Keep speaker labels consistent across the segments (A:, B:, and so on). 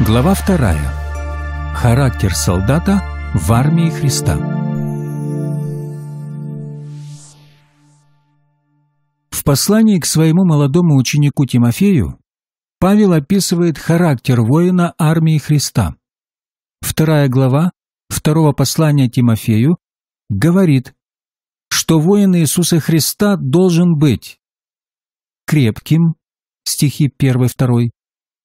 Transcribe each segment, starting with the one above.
A: Глава 2. Характер солдата в армии Христа. В послании к своему молодому ученику Тимофею Павел описывает характер воина армии Христа. Вторая глава второго послания Тимофею говорит, что воин Иисуса Христа должен быть крепким, стихи 1-2,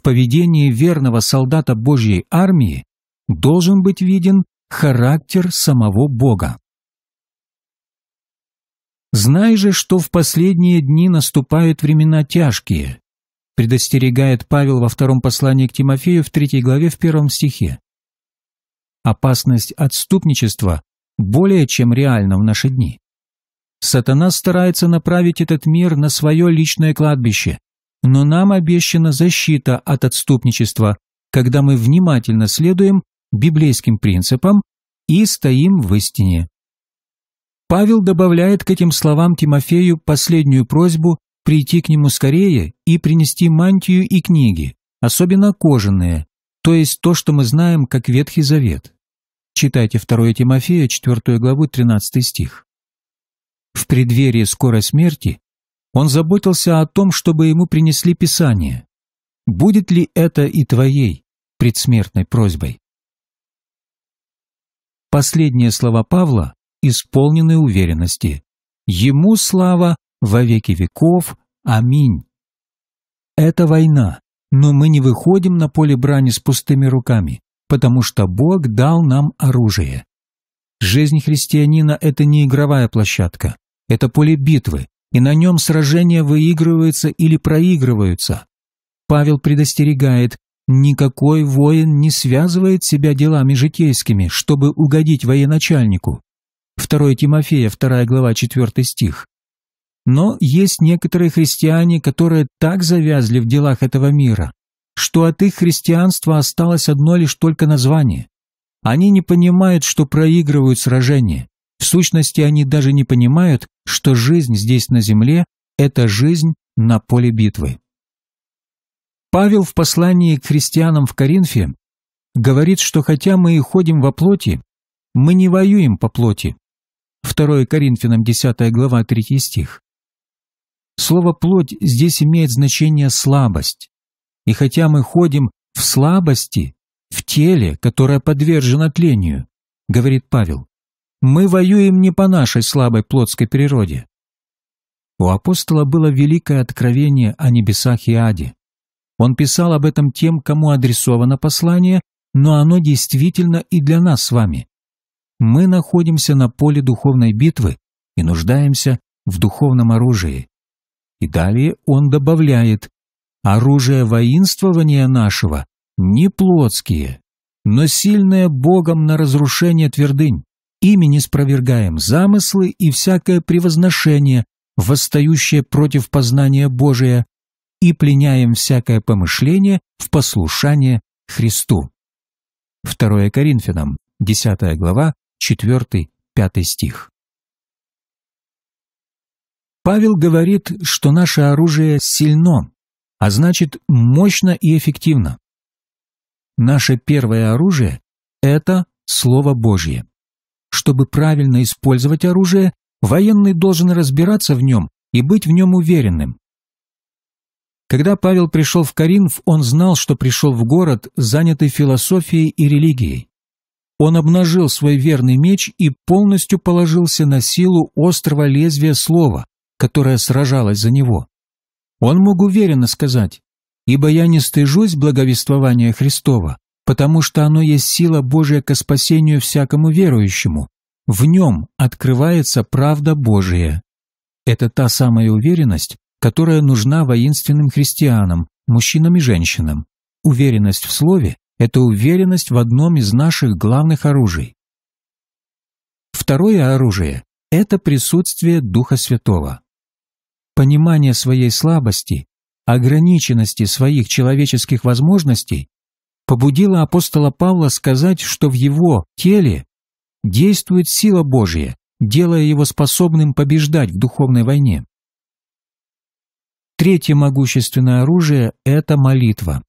A: в поведении верного солдата Божьей армии должен быть виден характер самого Бога. «Знай же, что в последние дни наступают времена тяжкие», предостерегает Павел во втором послании к Тимофею в третьей главе в первом стихе. Опасность отступничества более чем реальна в наши дни. Сатана старается направить этот мир на свое личное кладбище, но нам обещана защита от отступничества, когда мы внимательно следуем библейским принципам и стоим в истине. Павел добавляет к этим словам Тимофею последнюю просьбу прийти к нему скорее и принести мантию и книги, особенно кожаные, то есть то, что мы знаем как Ветхий Завет. Читайте 2 Тимофея, 4 главу, 13 стих. В преддверии скорой смерти он заботился о том, чтобы ему принесли Писание. Будет ли это и твоей предсмертной просьбой? Последние слова Павла исполнены уверенности. Ему слава во веки веков. Аминь. Это война, но мы не выходим на поле брани с пустыми руками, потому что Бог дал нам оружие. Жизнь христианина – это не игровая площадка, это поле битвы, и на нем сражения выигрываются или проигрываются. Павел предостерегает, никакой воин не связывает себя делами житейскими, чтобы угодить военачальнику. 2 Тимофея, 2 глава, 4 стих. Но есть некоторые христиане, которые так завязли в делах этого мира, что от их христианства осталось одно лишь только название. Они не понимают, что проигрывают сражение. В сущности, они даже не понимают, что жизнь здесь на земле – это жизнь на поле битвы. Павел в послании к христианам в Коринфе говорит, что хотя мы и ходим во плоти, мы не воюем по плоти. 2 Коринфянам 10 глава 3 стих. Слово «плоть» здесь имеет значение «слабость». И хотя мы ходим в слабости, в теле, которое подвержено тлению, говорит Павел, мы воюем не по нашей слабой плотской природе. У апостола было великое откровение о небесах и аде. Он писал об этом тем, кому адресовано послание, но оно действительно и для нас с вами. Мы находимся на поле духовной битвы и нуждаемся в духовном оружии. И далее он добавляет, оружие воинствования нашего не плотские, но сильное Богом на разрушение твердынь. Ими не спровергаем замыслы и всякое превозношение, восстающее против познания Божия, и пленяем всякое помышление в послушание Христу. 2 Коринфянам, 10 глава, 4-5 стих. Павел говорит, что наше оружие сильно, а значит мощно и эффективно. Наше первое оружие – это Слово Божье. Чтобы правильно использовать оружие, военный должен разбираться в нем и быть в нем уверенным. Когда Павел пришел в Каринф, он знал, что пришел в город, занятый философией и религией. Он обнажил свой верный меч и полностью положился на силу острого лезвия слова, которое сражалось за него. Он мог уверенно сказать, «Ибо я не стыжусь благовествования Христова, потому что оно есть сила Божия ко спасению всякому верующему. В нем открывается правда Божия. Это та самая уверенность, которая нужна воинственным христианам, мужчинам и женщинам. Уверенность в слове – это уверенность в одном из наших главных оружий. Второе оружие – это присутствие Духа Святого. Понимание своей слабости, ограниченности своих человеческих возможностей побудило апостола Павла сказать, что в его теле действует сила Божья, делая его способным побеждать в духовной войне. Третье могущественное оружие – это молитва.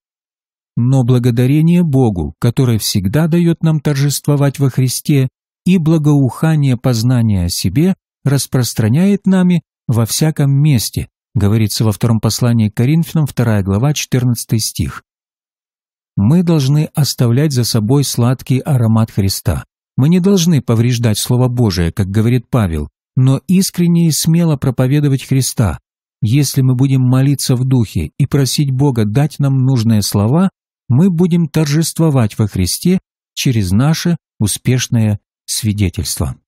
A: Но благодарение Богу, которое всегда дает нам торжествовать во Христе, и благоухание познания о себе распространяет нами во всяком месте, говорится во втором послании к Коринфянам, 2 глава, 14 стих. Мы должны оставлять за собой сладкий аромат Христа. Мы не должны повреждать Слово Божие, как говорит Павел, но искренне и смело проповедовать Христа. Если мы будем молиться в Духе и просить Бога дать нам нужные слова, мы будем торжествовать во Христе через наше успешное свидетельство.